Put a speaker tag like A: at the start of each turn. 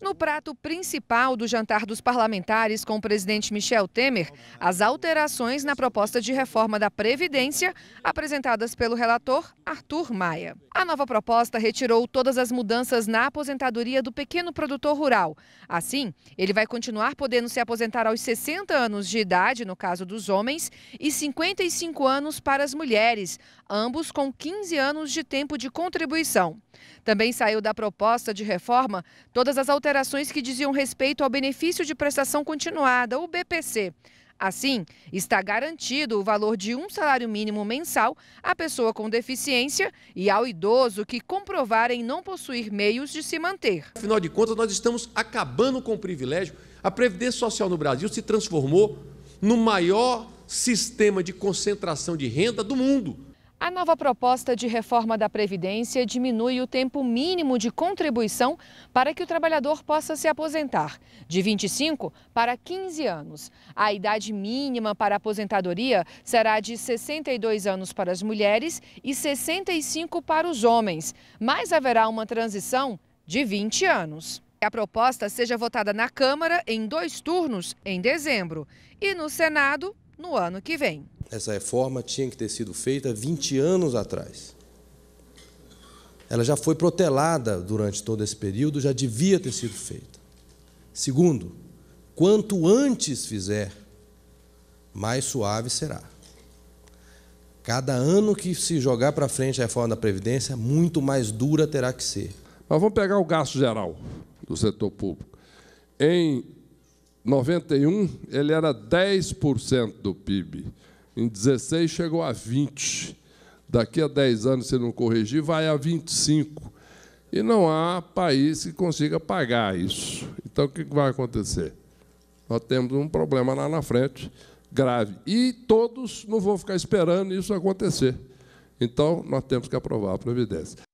A: No prato principal do jantar dos parlamentares com o presidente Michel Temer, as alterações na proposta de reforma da Previdência apresentadas pelo relator Arthur Maia. A nova proposta retirou todas as mudanças na aposentadoria do pequeno produtor rural. Assim, ele vai continuar podendo se aposentar aos 60 anos de idade, no caso dos homens, e 55 anos para as mulheres, ambos com 15 anos de tempo de contribuição. Também saiu da proposta de reforma todas as as alterações que diziam respeito ao benefício de prestação continuada, o BPC. Assim, está garantido o valor de um salário mínimo mensal à pessoa com deficiência e ao idoso que comprovarem não possuir meios de se manter. Afinal
B: de contas, nós estamos acabando com o privilégio. A Previdência Social no Brasil se transformou no maior sistema de concentração de renda do mundo.
A: A nova proposta de reforma da Previdência diminui o tempo mínimo de contribuição para que o trabalhador possa se aposentar, de 25 para 15 anos. A idade mínima para a aposentadoria será de 62 anos para as mulheres e 65 para os homens, mas haverá uma transição de 20 anos. A proposta seja votada na Câmara em dois turnos em dezembro e no Senado no ano que vem.
C: Essa reforma tinha que ter sido feita 20 anos atrás. Ela já foi protelada durante todo esse período, já devia ter sido feita. Segundo, quanto antes fizer, mais suave será. Cada ano que se
D: jogar para frente a reforma da Previdência, muito mais dura terá que ser. Mas vamos pegar o gasto geral do setor público. Em 91, ele era 10% do PIB. Em 16 chegou a 20. Daqui a 10 anos, se não corrigir, vai a 25. E não há país que consiga pagar isso. Então, o que vai acontecer? Nós temos um problema lá na frente, grave. E todos não vão ficar esperando isso acontecer. Então, nós temos que aprovar a Previdência.